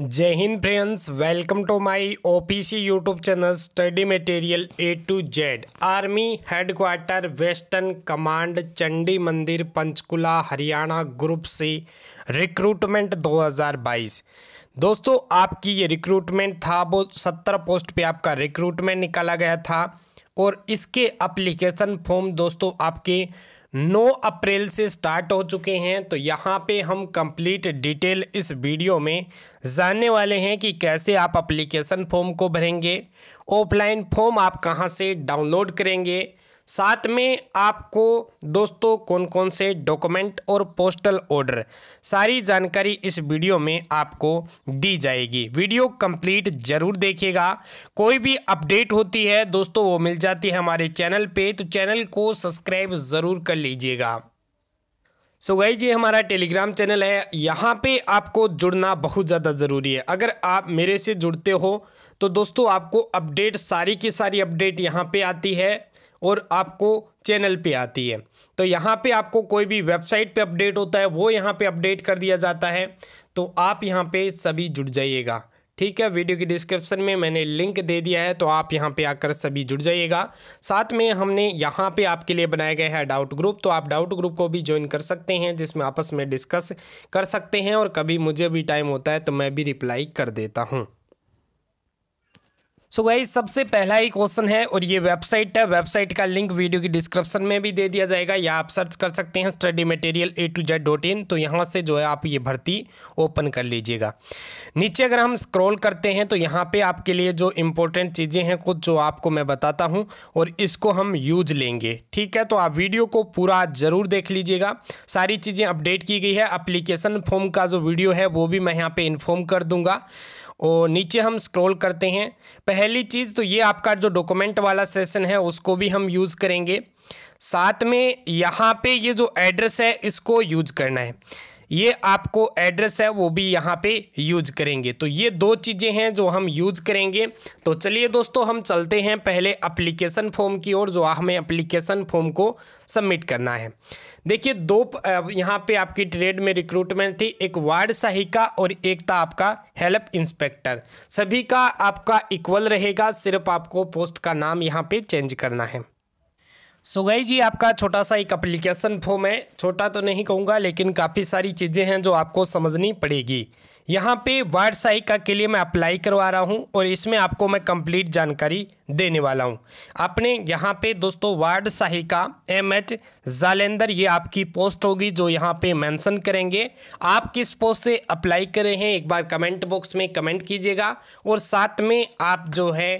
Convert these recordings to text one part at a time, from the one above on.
जय हिंद friends welcome to my OPC YouTube channel study material A to Z army headquarter western command Chandi Mandir Panchkula Haryana group से recruitment 2022 दोस्तों आपकी ये रिक्रूटमेंट था वो सत्तर पोस्ट पे आपका रिक्रूटमेंट निकाला गया था और इसके अप्लीकेशन फॉर्म दोस्तों आपके 9 अप्रैल से स्टार्ट हो चुके हैं तो यहाँ पे हम कंप्लीट डिटेल इस वीडियो में जानने वाले हैं कि कैसे आप अप्लीकेशन फॉर्म को भरेंगे ऑफलाइन फॉर्म आप कहाँ से डाउनलोड करेंगे साथ में आपको दोस्तों कौन कौन से डॉक्यूमेंट और पोस्टल ऑर्डर सारी जानकारी इस वीडियो में आपको दी जाएगी वीडियो कंप्लीट ज़रूर देखिएगा कोई भी अपडेट होती है दोस्तों वो मिल जाती है हमारे चैनल पे तो चैनल को सब्सक्राइब ज़रूर कर लीजिएगा सो गई जी हमारा टेलीग्राम चैनल है यहाँ पे आपको जुड़ना बहुत ज़्यादा ज़रूरी है अगर आप मेरे से जुड़ते हो तो दोस्तों आपको अपडेट सारी की सारी अपडेट यहाँ पे आती है और आपको चैनल पे आती है तो यहाँ पे आपको कोई भी वेबसाइट पे अपडेट होता है वो यहाँ पे अपडेट कर दिया जाता है तो आप यहाँ पे सभी जुड़ जाइएगा ठीक है वीडियो की डिस्क्रिप्शन में मैंने लिंक दे दिया है तो आप यहाँ पे आकर सभी जुड़ जाइएगा साथ में हमने यहाँ पे आपके लिए बनाया गया है डाउट ग्रुप तो आप डाउट ग्रुप को भी ज्वाइन कर सकते हैं जिसमें आपस में डिस्कस कर सकते हैं और कभी मुझे भी टाइम होता है तो मैं भी रिप्लाई कर देता हूँ सो गाइज सबसे पहला ही क्वेश्चन है और ये वेबसाइट है वेबसाइट का लिंक वीडियो की डिस्क्रिप्शन में भी दे दिया जाएगा या आप सर्च कर सकते हैं study material A to Z dot in तो यहाँ से जो है आप ये भर्ती ओपन कर लीजिएगा नीचे अगर हम स्क्रॉल करते हैं तो यहाँ पे आपके लिए जो इम्पोर्टेंट चीज़ें हैं कुछ जो आपको मैं बताता हूँ और इसको हम यूज लेंगे ठीक है तो आप वीडियो को पूरा ज़रूर देख लीजिएगा सारी चीज़ें अपडेट की गई है अप्लीकेशन फॉर्म का जो वीडियो है वो भी मैं यहाँ पर इन्फॉर्म कर दूँगा और नीचे हम स्क्रॉल करते हैं पहली चीज़ तो ये आपका जो डॉक्यूमेंट वाला सेशन है उसको भी हम यूज़ करेंगे साथ में यहाँ पे ये जो एड्रेस है इसको यूज करना है ये आपको एड्रेस है वो भी यहाँ पे यूज करेंगे तो ये दो चीज़ें हैं जो हम यूज करेंगे तो चलिए दोस्तों हम चलते हैं पहले अप्लीकेशन फॉर्म की ओर जो हमें अप्लीकेशन फॉर्म को सबमिट करना है देखिए दो यहाँ पे आपकी ट्रेड में रिक्रूटमेंट थी एक वार्ड सहायिका और एक था आपका हेल्प इंस्पेक्टर सभी का आपका इक्वल रहेगा सिर्फ आपको पोस्ट का नाम यहाँ पे चेंज करना है सो so गई जी आपका छोटा सा एक अप्लीकेशन फॉर्म है छोटा तो नहीं कहूँगा लेकिन काफ़ी सारी चीज़ें हैं जो आपको समझनी पड़ेगी यहाँ पे वार्ड सहायिका के लिए मैं अप्लाई करवा रहा हूँ और इसमें आपको मैं कंप्लीट जानकारी देने वाला हूँ आपने यहाँ पे दोस्तों वार्ड सहायिका एम एच जालेंदर ये आपकी पोस्ट होगी जो यहाँ पे मेंशन करेंगे आप किस पोस्ट से अप्लाई करे हैं एक बार कमेंट बॉक्स में कमेंट कीजिएगा और साथ में आप जो है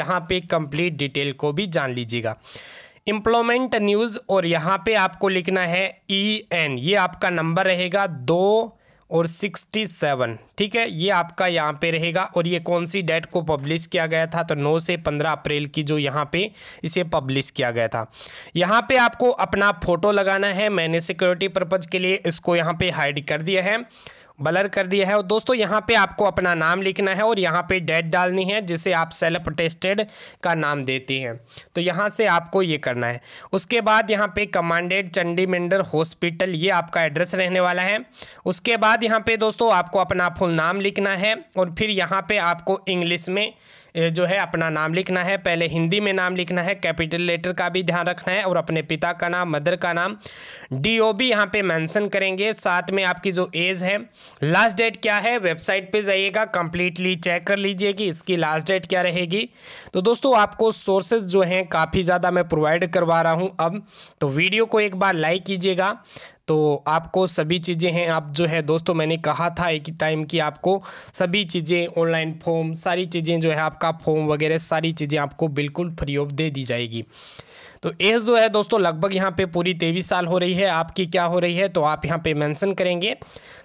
यहाँ पे कंप्लीट डिटेल को भी जान लीजिएगा इम्प्लॉयमेंट न्यूज़ और यहाँ पे आपको लिखना है ई e एन ये आपका नंबर रहेगा दो और सिक्सटी सेवन ठीक है ये आपका यहाँ पे रहेगा और ये कौन सी डेट को पब्लिश किया गया था तो 9 से 15 अप्रैल की जो यहाँ पे इसे पब्लिश किया गया था यहाँ पे आपको अपना फ़ोटो लगाना है मैंने सिक्योरिटी पर्पज़ के लिए इसको यहाँ पे हाइड कर दिया है ब्लर कर दिया है और दोस्तों यहाँ पे आपको अपना नाम लिखना है और यहाँ पे डेट डालनी है जिसे आप सेल्फ टेस्टेड का नाम देती हैं तो यहाँ से आपको ये करना है उसके बाद यहाँ पे कमांडेड चंडी चंडीमेंडर हॉस्पिटल ये आपका एड्रेस रहने वाला है उसके बाद यहाँ पे दोस्तों आपको अपना फुल नाम लिखना है और फिर यहाँ पर आपको इंग्लिश में जो है अपना नाम लिखना है पहले हिंदी में नाम लिखना है कैपिटल लेटर का भी ध्यान रखना है और अपने पिता का नाम मदर का नाम डी ओ बी यहाँ पर मैंसन करेंगे साथ में आपकी जो एज है लास्ट डेट क्या है वेबसाइट पर जाइएगा कंप्लीटली चेक कर लीजिए कि इसकी लास्ट डेट क्या रहेगी तो दोस्तों आपको सोर्सेज जो हैं काफ़ी ज़्यादा मैं प्रोवाइड करवा रहा हूँ अब तो वीडियो को एक बार लाइक कीजिएगा तो आपको सभी चीज़ें हैं आप जो है दोस्तों मैंने कहा था एक ही टाइम कि आपको सभी चीज़ें ऑनलाइन फॉर्म सारी चीज़ें जो है आपका फॉर्म वगैरह सारी चीज़ें आपको बिल्कुल फ्री ऑफ दे दी जाएगी तो एज जो है दोस्तों लगभग यहाँ पे पूरी तेईस साल हो रही है आपकी क्या हो रही है तो आप यहाँ पे मेंशन करेंगे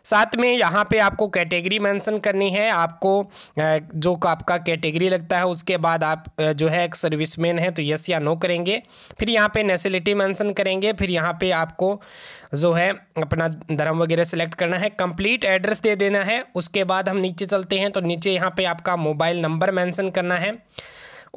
साथ में यहाँ पे आपको कैटेगरी मेंशन करनी है आपको जो आपका कैटेगरी लगता है उसके बाद आप जो है एक सर्विसमैन है तो यस या नो करेंगे फिर यहाँ पे नेसिलिटी मेंशन करेंगे फिर यहाँ पे आपको जो है अपना धर्म वगैरह सेलेक्ट करना है कंप्लीट एड्रेस दे देना है उसके बाद हम नीचे चलते हैं तो नीचे यहाँ पे आपका मोबाइल नंबर मैंसन करना है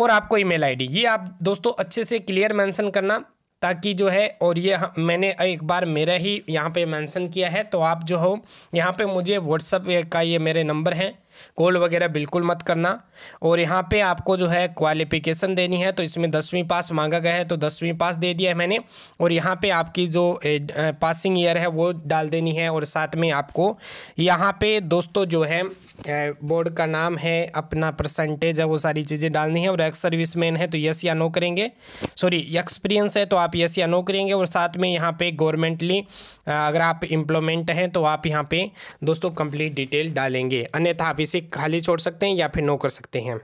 और आपको ईमेल आईडी ये आप दोस्तों अच्छे से क्लियर मेंशन करना ताकि जो है और ये मैंने एक बार मेरा ही यहाँ पे मेंशन किया है तो आप जो हो यहाँ पे मुझे व्हाट्सअप का ये मेरे नंबर हैं कॉल वगैरह बिल्कुल मत करना और यहाँ पे आपको जो है क्वालिफिकेशन देनी है तो इसमें दसवीं पास मांगा गया है तो दसवीं पास दे दिया है मैंने और यहाँ पे आपकी जो पासिंग ईयर है वो डाल देनी है और साथ में आपको यहाँ पे दोस्तों जो है बोर्ड का नाम है अपना परसेंटेज है वो सारी चीज़ें डालनी है और एक्स सर्विस मैन है तो यस या नो करेंगे सॉरी एक्सपीरियंस है तो आप यस या नो करेंगे और साथ में यहाँ पे गवर्नमेंटली अगर आप एम्प्लॉयमेंट हैं तो आप यहाँ पे दोस्तों कंप्लीट डिटेल डालेंगे अन्यथा आप इसे खाली छोड़ सकते हैं या फिर नो कर सकते हैं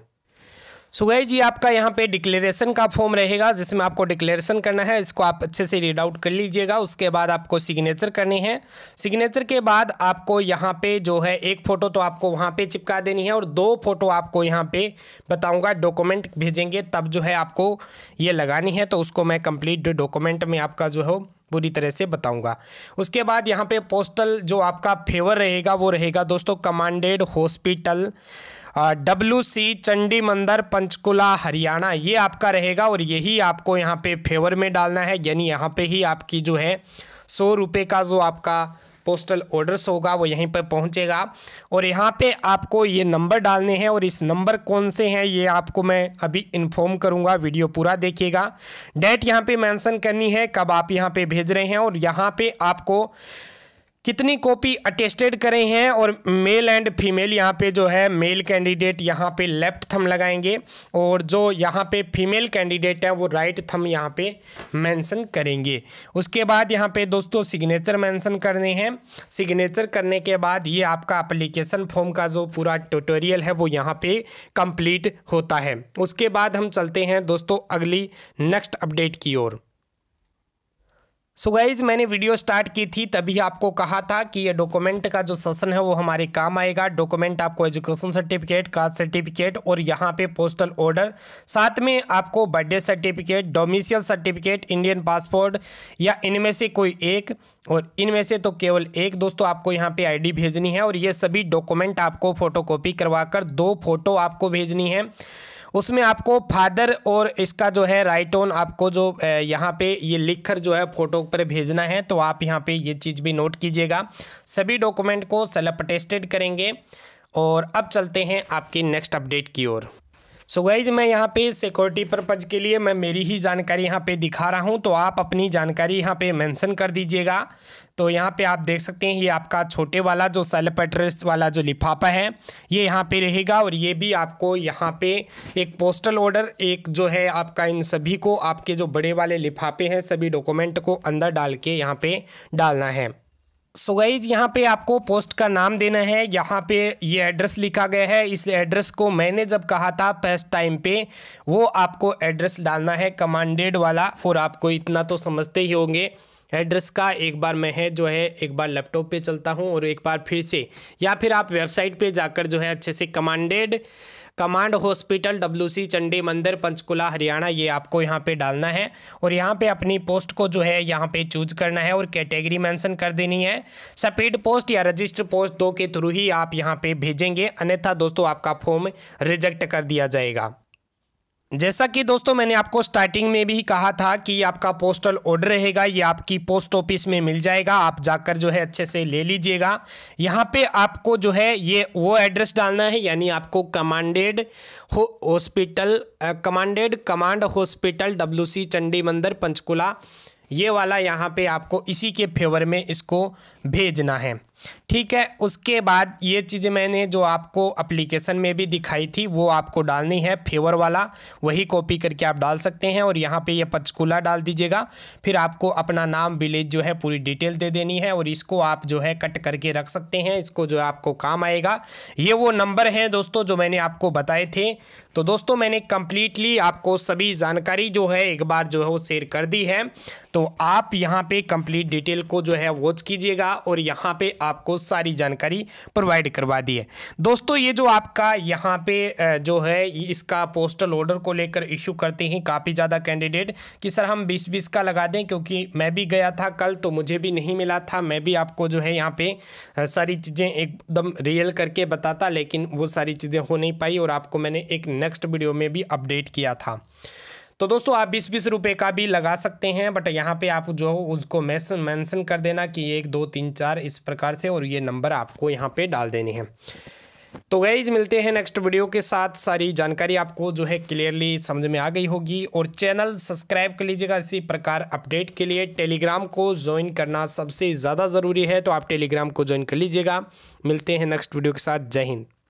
सो जी आपका यहाँ पे डिक्लेरेशन का फॉर्म रहेगा जिसमें आपको डिक्लेरेशन करना है इसको आप अच्छे से रीड आउट कर लीजिएगा उसके बाद आपको सिग्नेचर करने हैं सिग्नेचर के बाद आपको यहाँ पे जो है एक फ़ोटो तो आपको वहाँ पे चिपका देनी है और दो फ़ोटो आपको यहाँ पे बताऊँगा डॉक्यूमेंट भेजेंगे तब जो है आपको ये लगानी है तो उसको मैं कंप्लीट डॉक्यूमेंट में आपका जो है पूरी तरह से बताऊंगा उसके बाद यहाँ पे पोस्टल जो आपका फेवर रहेगा वो रहेगा दोस्तों commanded hospital W C Chandi Mandir Panchkula Haryana ये आपका रहेगा और यही आपको यहाँ पे फेवर में डालना है यानी यहाँ पे ही आपकी जो है सौ रुपये का जो आपका पोस्टल ऑर्डर्स होगा वो यहीं पर पहुँचेगा और यहाँ पर आपको ये नंबर डालने हैं और इस नंबर कौन से हैं ये आपको मैं अभी इन्फॉर्म करूँगा वीडियो पूरा देखिएगा डेट यहाँ पर मैंसन करनी है कब आप यहाँ पर भेज रहे हैं और यहाँ पर आपको कितनी कॉपी अटेस्टेड करे हैं और मेल एंड फीमेल यहाँ पे जो है मेल कैंडिडेट यहाँ पे लेफ्ट थम लगाएंगे और जो यहाँ पे फीमेल कैंडिडेट है वो राइट थम यहाँ पे मेंशन करेंगे उसके बाद यहाँ पे दोस्तों सिग्नेचर मेंशन करने हैं सिग्नेचर करने के बाद ये आपका अप्लीकेशन फॉर्म का जो पूरा ट्यूटोरियल है वो यहाँ पर कंप्लीट होता है उसके बाद हम चलते हैं दोस्तों अगली नेक्स्ट अपडेट की ओर सो so गाइज मैंने वीडियो स्टार्ट की थी तभी आपको कहा था कि ये डॉक्यूमेंट का जो सेशन है वो हमारे काम आएगा डॉक्यूमेंट आपको एजुकेशन सर्टिफिकेट कास्ट सर्टिफिकेट और यहाँ पे पोस्टल ऑर्डर साथ में आपको birthday certificate domicile certificate Indian passport या इनमें से कोई एक और इनमें से तो केवल एक दोस्तों आपको यहाँ पे आईडी भेजनी है और ये सभी डॉक्यूमेंट आपको फोटोकॉपी करवाकर दो फोटो आपको भेजनी है उसमें आपको फादर और इसका जो है राइट ऑन आपको जो यहाँ पे ये लिख कर जो है फोटो पर भेजना है तो आप यहाँ पे ये चीज़ भी नोट कीजिएगा सभी डॉक्यूमेंट को सेल्फ अटेस्टेड करेंगे और अब चलते हैं आपकी नेक्स्ट अपडेट की ओर सो गाइज मैं यहाँ पे सिक्योरिटी परपज के लिए मैं मेरी ही जानकारी यहाँ पे दिखा रहा हूँ तो आप अपनी जानकारी यहाँ पे मेंशन कर दीजिएगा तो यहाँ पे आप देख सकते हैं ये आपका छोटे वाला जो सेल्फ एड्रेस वाला जो लिफाफा है ये यहाँ पे रहेगा और ये भी आपको यहाँ पे एक पोस्टल ऑर्डर एक जो है आपका इन सभी को आपके जो बड़े वाले लिफाफे हैं सभी डॉक्यूमेंट को अंदर डाल के यहाँ पे डालना है सो गाइज यहाँ पे आपको पोस्ट का नाम देना है यहाँ पे ये एड्रेस लिखा गया है इस एड्रेस को मैंने जब कहा था फर्स्ट टाइम पे वो आपको एड्रेस डालना है कमांडेड वाला और आपको इतना तो समझते ही होंगे एड्रेस का एक बार मैं है जो है एक बार लैपटॉप पे चलता हूँ और एक बार फिर से या फिर आप वेबसाइट पे जाकर जो है अच्छे से commanded command hospital W C Chandi Mandir Panchkula Haryana ये आपको यहाँ पे डालना है और यहाँ पे अपनी पोस्ट को जो है यहाँ पे चूज करना है और कैटेगरी मेंशन कर देनी है सपेड पोस्ट या रजिस्टर पोस्ट दो के थ्रू ही आप यहाँ पे भेजेंगे अन्यथा दोस्तों आपका फॉर्म रिजेक्ट कर दिया जाएगा जैसा कि दोस्तों मैंने आपको स्टार्टिंग में भी कहा था कि आपका पोस्टल ऑर्डर रहेगा ये आपकी पोस्ट ऑफिस में मिल जाएगा आप जाकर जो है अच्छे से ले लीजिएगा यहाँ पे आपको जो है ये वो एड्रेस डालना है यानी आपको commanded hospital commanded command hospital W C Chandi Mandir Panchkula ये वाला यहाँ पे आपको इसी के फेवर में इसको भेजना है ठीक है उसके बाद ये चीज़ें मैंने जो आपको अप्लीकेशन में भी दिखाई थी वो आपको डालनी है फेवर वाला वही कॉपी करके आप डाल सकते हैं और यहाँ पे ये पचकूला डाल दीजिएगा फिर आपको अपना नाम विलेज जो है पूरी डिटेल दे देनी है और इसको आप जो है कट करके रख सकते हैं इसको जो आपको काम आएगा ये वो नंबर हैं दोस्तों जो मैंने आपको बताए थे तो दोस्तों मैंने कंप्लीटली आपको सभी जानकारी जो है एक बार जो है वो शेयर कर दी है तो आप यहाँ पर कंप्लीट डिटेल को जो है वॉच कीजिएगा और यहाँ पर आप आपको सारी जानकारी प्रोवाइड करवा दी है दोस्तों ये जो आपका यहाँ पे जो है इसका पोस्टल ऑर्डर को लेकर इशू करते हैं काफ़ी ज़्यादा कैंडिडेट कि सर हम बीस बीस का लगा दें क्योंकि मैं भी गया था कल तो मुझे भी नहीं मिला था मैं भी आपको जो है यहाँ पे सारी चीज़ें एकदम रियल करके बताता लेकिन वो सारी चीज़ें हो नहीं पाई और आपको मैंने एक नेक्स्ट वीडियो में भी अपडेट किया था तो दोस्तों आप बीस बीस रुपये का भी लगा सकते हैं बट यहाँ पे आप जो उसको मैसन मैंसन कर देना कि एक दो तीन चार इस प्रकार से और ये नंबर आपको यहाँ पे डाल देने हैं तो गईज मिलते हैं नेक्स्ट वीडियो के साथ सारी जानकारी आपको जो है क्लियरली समझ में आ गई होगी और चैनल सब्सक्राइब कर लीजिएगा इसी प्रकार अपडेट के लिए टेलीग्राम को ज्वाइन करना सबसे ज़्यादा ज़रूरी है तो आप टेलीग्राम को ज्वाइन कर लीजिएगा मिलते हैं नेक्स्ट वीडियो के साथ जय हिंद